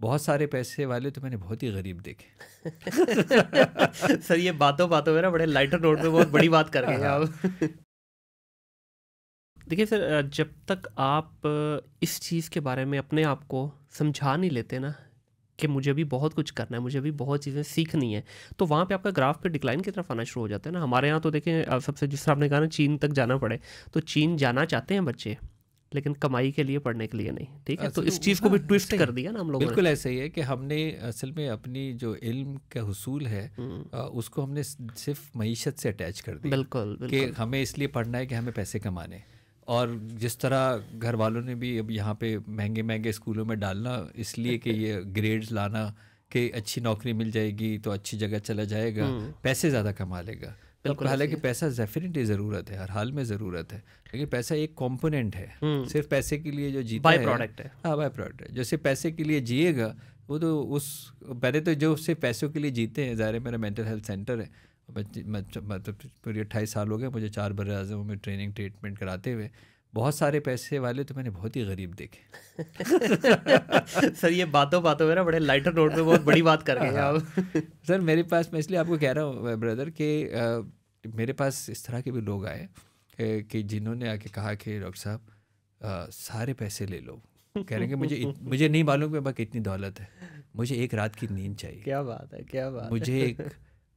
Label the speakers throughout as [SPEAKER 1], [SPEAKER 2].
[SPEAKER 1] बहुत सारे पैसे वाले तो मैंने बहुत ही गरीब देखे सर ये बातों
[SPEAKER 2] बातों में ना बड़े लाइटर नोट में बहुत बड़ी बात कर रहे हैं हाँ, हाँ। आप देखिए सर जब तक आप इस चीज़ के बारे में अपने आप को समझा नहीं लेते ना कि मुझे भी बहुत कुछ करना है मुझे भी बहुत चीज़ें सीखनी है तो वहाँ पे आपका ग्राफ पे डिक्लाइन की तरफ आना शुरू हो जाता है ना हमारे यहाँ तो देखें सबसे जिस तरह आपने कहा ना चीन तक जाना पड़े तो चीन जाना चाहते हैं बच्चे लेकिन कमाई के लिए पढ़ने के लिए नहीं ठीक है अच्छा, तो, तो इस चीज़ को हाँ, भी ट्विस्ट कर दिया ना हम लोग बिल्कुल
[SPEAKER 1] ऐसा ही है कि हमने असल में अपनी जो इल्म का हसूल है हम्म। उसको हमने सिर्फ मीशत से अटैच कर दिया बिल्कुल, बिल्कुल कि हमें इसलिए पढ़ना है कि हमें पैसे कमाने और जिस तरह घर वालों ने भी अब यहाँ पे महंगे महंगे स्कूलों में डालना इसलिए कि ये ग्रेड्स लाना कि अच्छी नौकरी मिल जाएगी तो अच्छी जगह चला जाएगा हम्म। पैसे ज़्यादा कमा लेगा बिल्कुल हालांकि पैसा डेफिनेटली ज़रूरत है हर हाल में ज़रूरत है लेकिन पैसा एक कंपोनेंट है हम्म। सिर्फ पैसे के लिए जो जीता है प्रोडक्ट है हाँ बाय प्रोडक्ट है जैसे पैसे के लिए जिएगा वो तो उस पहले तो जो सिर्फ पैसों के लिए जीते हैं ज़ाहिर मेरा मेंटल हेल्थ सेंटर है मतलब, मतलब पूरी अट्ठाईस साल हो गए मुझे चार बर में ट्रेनिंग ट्रीटमेंट कराते हुए बहुत सारे पैसे वाले तो मैंने बहुत ही गरीब देखे सर ये बातों बातों में ना बड़े लाइटर नोट में बहुत बड़ी बात कर रहे हैं हाँ। आप सर मेरे पास मैं इसलिए आपको कह रहा हूँ ब्रदर कि मेरे पास इस तरह के भी लोग आए कि जिन्होंने आके कहा कि डॉक्टर साहब सारे पैसे ले लो कह रहे हैं कि मुझे इत, मुझे नहीं मालूम कि कितनी दौलत है मुझे एक रात की नींद चाहिए
[SPEAKER 2] क्या बात है क्या बात मुझे एक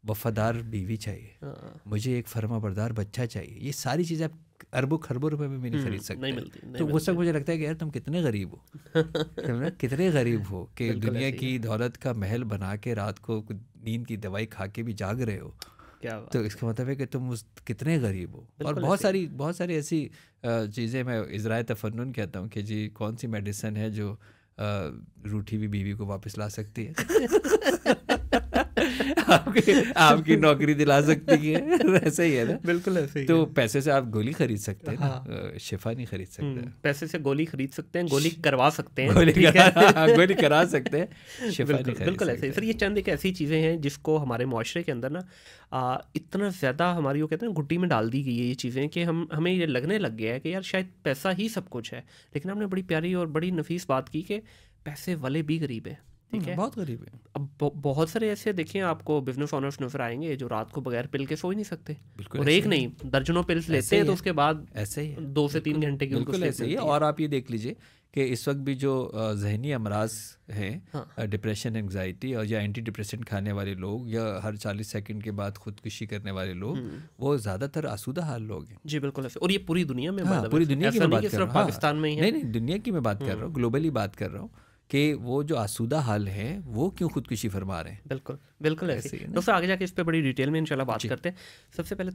[SPEAKER 1] वफादार बीवी चाहिए हाँ। मुझे एक फर्मा बरदार बच्चा चाहिए ये सारी चीज़ें आप अरबों खरबों रुपए में भी नहीं हम्म, खरीद सकते नहीं मिलती, नहीं तो वो सब मुझे लगता है कि यार तुम कितने गरीब हो तुम कितने गरीब हो कि दुनिया की दौलत का महल बना के रात को नींद की दवाई खा के भी जाग रहे हो क्या तो इसका मतलब है कि तुम उस कितने गरीब हो और बहुत सारी बहुत सारी ऐसी चीज़ें मैं इसराय तफन कहता हूँ कि जी कौन सी मेडिसन है जो रूठी भी बीवी को वापस ला सकती है आपकी आपकी नौकरी दिला सकती है ऐसा ही है ना बिल्कुल ऐसे ही तो पैसे से आप गोली खरीद सकते हैं हाँ। शिफा नहीं खरीद हम्म, सकते
[SPEAKER 2] पैसे से गोली खरीद सकते हैं गोली करवा सकते हैं गोली करा, हाँ, गोली करा सकते हैं शिफा बिल्कुल, ऐसे सर ये चंद एक ऐसी चीज़ें हैं जिसको हमारे माशरे के अंदर ना आ, इतना ज़्यादा हमारी वो कहते हैं घुट्टी में डाल दी गई है ये चीज़ें कि हम हमें ये लगने लग गया है कि यार शायद पैसा ही सब कुछ है लेकिन हमने बड़ी प्यारी और बड़ी नफीस बात की कि पैसे वाले भी गरीब है ठीक हम्म, है बहुत गरीब है अब बहुत सारे ऐसे देखिए आपको बिजनेस ऑनर्स नजर आएंगे जो रात को बगैर पिल के सो ही नहीं सकते और एक नहीं दर्जनों पिल्स लेते हैं तो उसके बाद ऐसे ही दो से तीन घंटे की बिल्कुल ऐसे ही और
[SPEAKER 1] आप ये देख लीजिए कि इस वक्त भी जो जहनी अमराज हैं डिप्रेशन हाँ। एंगजाइटी और या एंटी डिप्रेशन खाने वाले लोग या हर चालीस सेकंड के बाद खुदकुशी करने वाले लोग हम्म। वो ज़्यादातर आसूदा हाल लोग हैं जी बिल्कुल और ये पूरी दुनिया में हाँ, पूरी दुनिया की मैं बात कर रहा हूँ हाँ। पाकिस्तान में ही नहीं नहीं दुनिया की मैं बात कर रहा हूँ ग्लोबली हम्म। बात कर रहा हूँ कि वो जो आसूदा हाल है वो क्यों खुदकुशी फरमा रहे हैं बिल्कुल बिल्कुल ऐसे
[SPEAKER 2] दोस्तों आगे जाके इस पर बड़ी डिटेल में इंशाल्लाह बात करते हैं सबसे पहले तो